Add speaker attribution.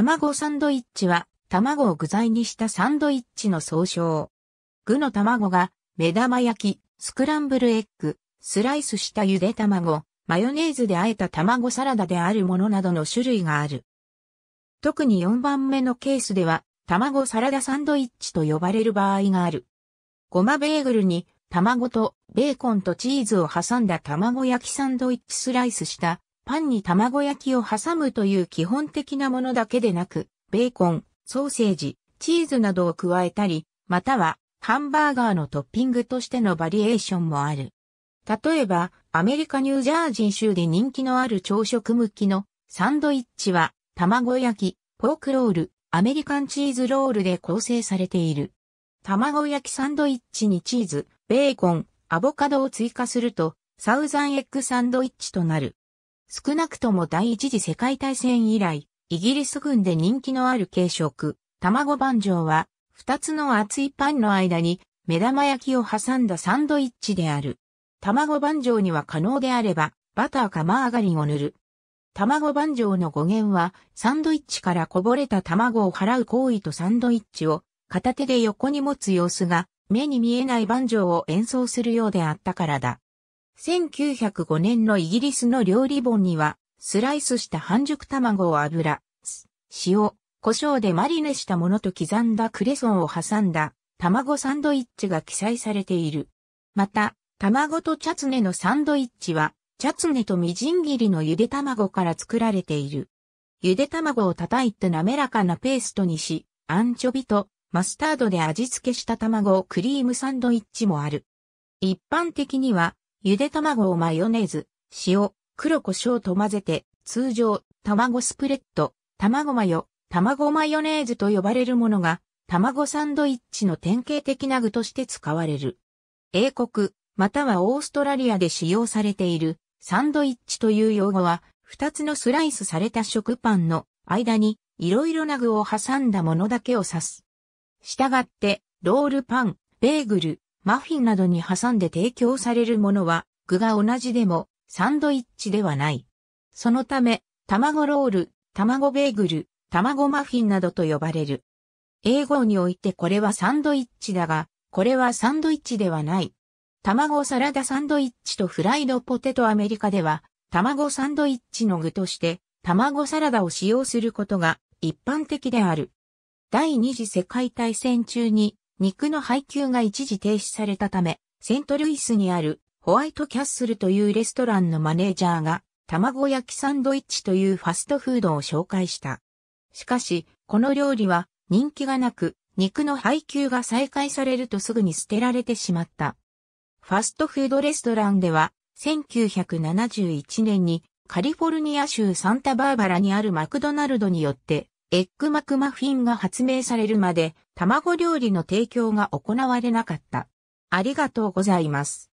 Speaker 1: 卵サンドイッチは、卵を具材にしたサンドイッチの総称。具の卵が、目玉焼き、スクランブルエッグ、スライスしたゆで卵、マヨネーズで和えた卵サラダであるものなどの種類がある。特に4番目のケースでは、卵サラダサンドイッチと呼ばれる場合がある。ごまベーグルに、卵とベーコンとチーズを挟んだ卵焼きサンドイッチスライスしたパンに卵焼きを挟むという基本的なものだけでなく、ベーコン、ソーセージ、チーズなどを加えたり、またはハンバーガーのトッピングとしてのバリエーションもある。例えば、アメリカニュージャージー州で人気のある朝食向きのサンドイッチは、卵焼き、ポークロール、アメリカンチーズロールで構成されている。卵焼きサンドイッチにチーズ、ベーコン、アボカドを追加すると、サウザンエッグサンドイッチとなる。少なくとも第一次世界大戦以来、イギリス軍で人気のある軽食、卵番状は、二つの厚いパンの間に目玉焼きを挟んだサンドイッチである。卵番状には可能であれば、バターかマーガリンを塗る。卵番状の語源は、サンドイッチからこぼれた卵を払う行為とサンドイッチを片手で横に持つ様子が、目に見えない番状を演奏するようであったからだ。1905年のイギリスの料理本には、スライスした半熟卵を油、塩、胡椒でマリネしたものと刻んだクレソンを挟んだ卵サンドイッチが記載されている。また、卵とチャツネのサンドイッチは、チャツネとみじん切りのゆで卵から作られている。ゆで卵を叩いて滑らかなペーストにし、アンチョビとマスタードで味付けした卵クリームサンドイッチもある。一般的には、ゆで卵をマヨネーズ、塩、黒胡椒と混ぜて、通常、卵スプレッド、卵マヨ、卵マヨネーズと呼ばれるものが、卵サンドイッチの典型的な具として使われる。英国、またはオーストラリアで使用されている、サンドイッチという用語は、二つのスライスされた食パンの間に、いろいろな具を挟んだものだけを指す。したがって、ロールパン、ベーグル、マフィンなどに挟んで提供されるものは、具が同じでも、サンドイッチではない。そのため、卵ロール、卵ベーグル、卵マフィンなどと呼ばれる。英語においてこれはサンドイッチだが、これはサンドイッチではない。卵サラダサンドイッチとフライドポテトアメリカでは、卵サンドイッチの具として、卵サラダを使用することが一般的である。第二次世界大戦中に肉の配給が一時停止されたため、セントルイスにあるホワイトキャッスルというレストランのマネージャーが卵焼きサンドイッチというファストフードを紹介した。しかし、この料理は人気がなく、肉の配給が再開されるとすぐに捨てられてしまった。ファストフードレストランでは、1971年にカリフォルニア州サンタバーバラにあるマクドナルドによってエッグマクマフィンが発明されるまで、卵料理の提供が行われなかった。ありがとうございます。